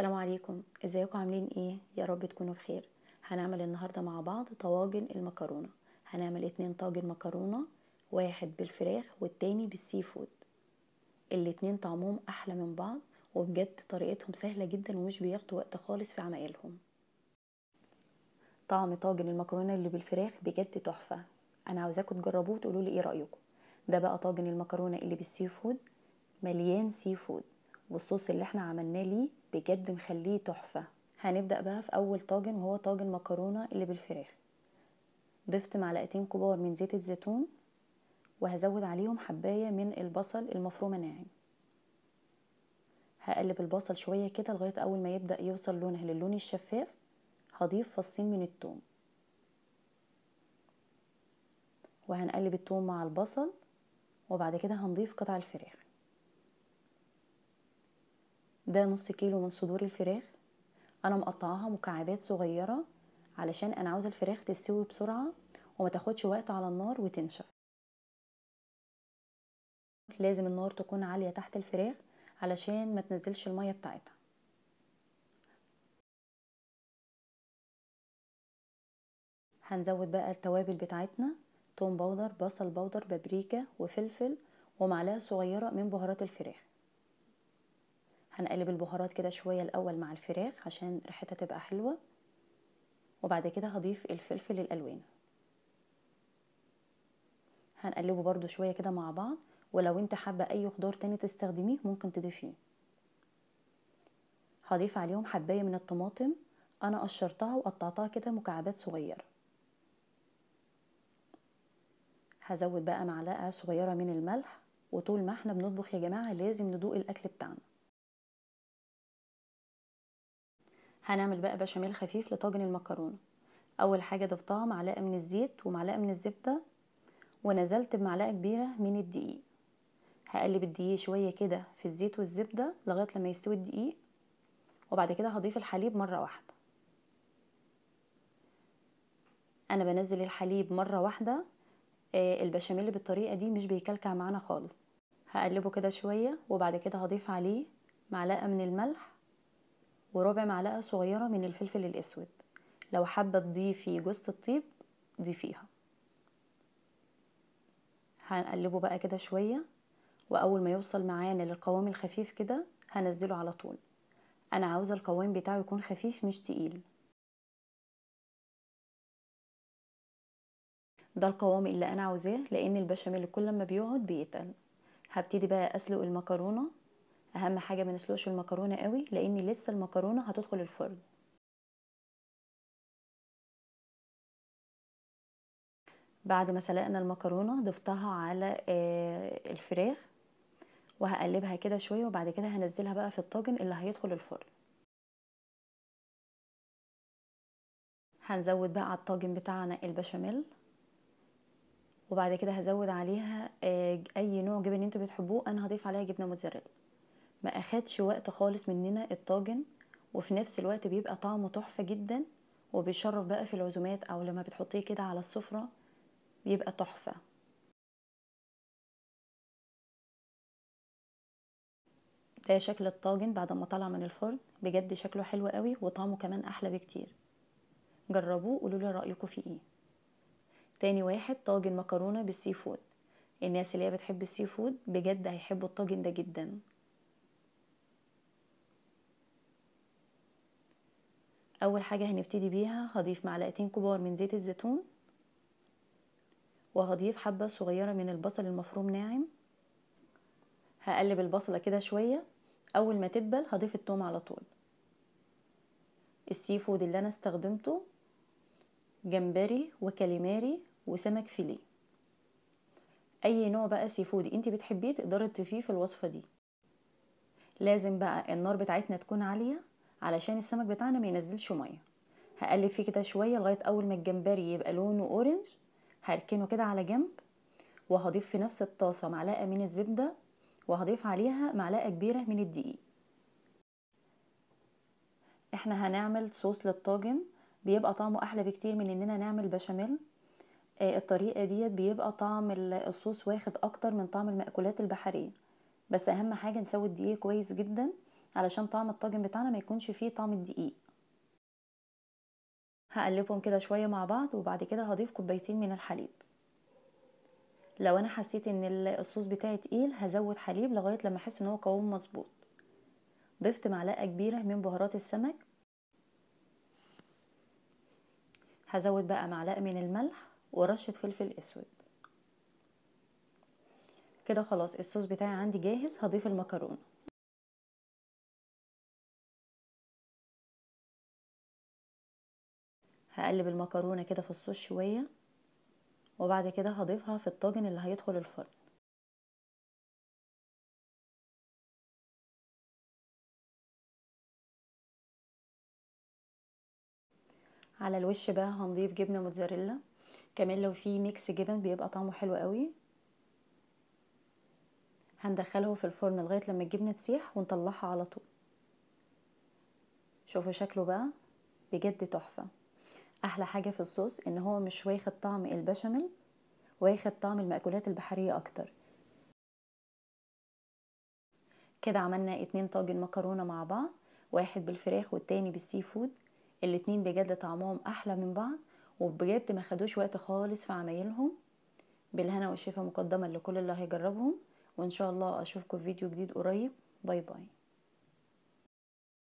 السلام عليكم ازيكم عاملين ايه يا رب تكونوا بخير هنعمل النهاردة مع بعض طواجن المكرونة هنعمل اتنين طاجن مكرونة واحد بالفراخ والتاني بالسي فود الاتنين طعمهم احلى من بعض وبجد طريقتهم سهلة جدا ومش بياخدوا وقت خالص في عمايلهم طعم طاجن المكرونة اللي بالفراخ بجد تحفة انا عاوزاكم تجربوه وتقولوا لي ايه رأيكم ده بقى طاجن المكرونة اللي بالسي فود مليان سي فود والصوص اللي احنا عملناه ليه بجد مخليه تحفه هنبدا بقى في اول طاجن وهو طاجن مكرونه اللي بالفراخ ضفت معلقتين كبار من زيت الزيتون وهزود عليهم حبايه من البصل المفرومه ناعم هقلب البصل شويه كده لغايه اول ما يبدا يوصل لونه للون الشفاف هضيف فصين من التوم وهنقلب التوم مع البصل وبعد كده هنضيف قطع الفراخ ده نص كيلو من صدور الفراخ انا مقطعاها مكعبات صغيره علشان انا عاوزه الفراخ تستوي بسرعه وما تاخدش وقت على النار وتنشف لازم النار تكون عاليه تحت الفراخ علشان ما تنزلش الميه بتاعتها هنزود بقى التوابل بتاعتنا توم باودر بصل باودر بابريكا وفلفل ومعلقه صغيره من بهارات الفراخ هنقلب البهارات كده شوية الأول مع الفراخ عشان ريحتها تبقى حلوة وبعد كده هضيف الفلفل الألوان هنقلبه برضو شوية كده مع بعض ولو انت حابة أي خضار تاني تستخدميه ممكن تضيفيه هضيف عليهم حباية من الطماطم أنا قشرتها وقطعتها كده مكعبات صغيرة هزود بقى معلقة صغيرة من الملح وطول ما احنا بنطبخ يا جماعة لازم ندوق الأكل بتاعنا هنعمل بقى بشاميل خفيف لطاجن المكرونه اول حاجه ضفتها معلقه من الزيت ومعلقه من الزبده ونزلت بمعلقه كبيره من الدقيق هقلب الدقيق شويه كده في الزيت والزبده لغايه لما يستوي الدقيق وبعد كده هضيف الحليب مره واحده انا بنزل الحليب مره واحده آه، البشاميل بالطريقه دي مش بيكلكع معانا خالص هقلبه كده شويه وبعد كده هضيف عليه معلقه من الملح وربع معلقة صغيرة من الفلفل الأسود لو حابة تضيفي جزء الطيب ضيفيها هنقلبه بقى كده شوية وأول ما يوصل معانا للقوام الخفيف كده هنزله على طول أنا عاوزة القوام بتاعه يكون خفيف مش تقيل ده القوام اللي أنا عاوزاه لأن البشاميل كل ما بيقعد بيتقل هبتدي بقى أسلق المكرونة اهم حاجه ما نسلقش المكرونه قوي لان لسه المكرونه هتدخل الفرن بعد ما سلقنا المكرونه ضفتها على آه، الفراخ وهقلبها كده شويه وبعد كده هنزلها بقى في الطاجن اللي هيدخل الفرن هنزود بقى على الطاجن بتاعنا البشاميل وبعد كده هزود عليها آه، اي نوع جبن انتوا بتحبوه انا هضيف عليها جبنه موتزاريلا ما اخدش وقت خالص مننا الطاجن وفي نفس الوقت بيبقى طعمه تحفه جدا وبيشرف بقى في العزومات او لما بتحطيه كده على السفره بيبقى تحفه ده شكل الطاجن بعد ما طلع من الفرن بجد شكله حلو قوي وطعمه كمان احلى بكتير جربوه قولوا لي رايكم فيه ايه تاني واحد طاجن مكرونه بالسي فود الناس اللي هي بتحب السي فود بجد هيحبوا الطاجن ده جدا اول حاجة هنبتدي بيها هضيف معلقتين كبار من زيت الزيتون وهضيف حبة صغيرة من البصل المفروم ناعم هقلب البصلة كده شوية اول ما تدبل هضيف التوم على طول السي فود اللي انا استخدمته جمبري وكاليماري وسمك فيليه اي نوع بقى سي فود انت بتحبيه تقدري تضيفيه في الوصفه دي لازم بقى النار بتاعتنا تكون عاليه علشان السمك بتاعنا ما ينزلش ميه هقلب فيه كده شويه لغايه اول ما الجمبري يبقى لونه اورنج هركنه كده على جنب وهضيف في نفس الطاسه معلقه من الزبده وهضيف عليها معلقه كبيره من الدقيق احنا هنعمل صوص للطاجن بيبقى طعمه احلى بكتير من اننا نعمل بشاميل آه، الطريقه ديت بيبقى طعم الصوص واخد اكتر من طعم المأكولات البحريه بس اهم حاجه نسوي الدقيق كويس جدا علشان طعم الطاجن بتاعنا ما يكونش فيه طعم الدقيق هقلبهم كده شوية مع بعض وبعد كده هضيف كوبايتين من الحليب لو انا حسيت ان الصوص بتاعي تقيل هزود حليب لغاية لما احس ان هو قوام مظبوط ضفت معلقة كبيرة من بهارات السمك هزود بقى معلقة من الملح ورشة فلفل اسود كده خلاص الصوص بتاعي عندي جاهز هضيف المكرونه هقلب المكرونة كده في الصوص شوية وبعد كده هضيفها في الطاجن اللي هيدخل الفرن على الوش بقى هنضيف جبنة موتزاريلا كمان لو في ميكس جبن بيبقى طعمه حلو قوي هندخله في الفرن لغاية لما الجبنة تسيح ونطلعها على طول شوفوا شكله بقى بجد تحفه احلى حاجه في الصوص ان هو مش واخد طعم البشاميل واخد طعم المأكولات البحريه اكتر كده عملنا اتنين طاجن مكرونه مع بعض واحد بالفراخ والتاني بالسي فود الاتنين بجد طعمهم احلى من بعض وبجد ما خدوش وقت خالص في عمايلهم بالهنا والشفا مقدما لكل اللي هيجربهم وان شاء الله اشوفكم في فيديو جديد قريب باي باي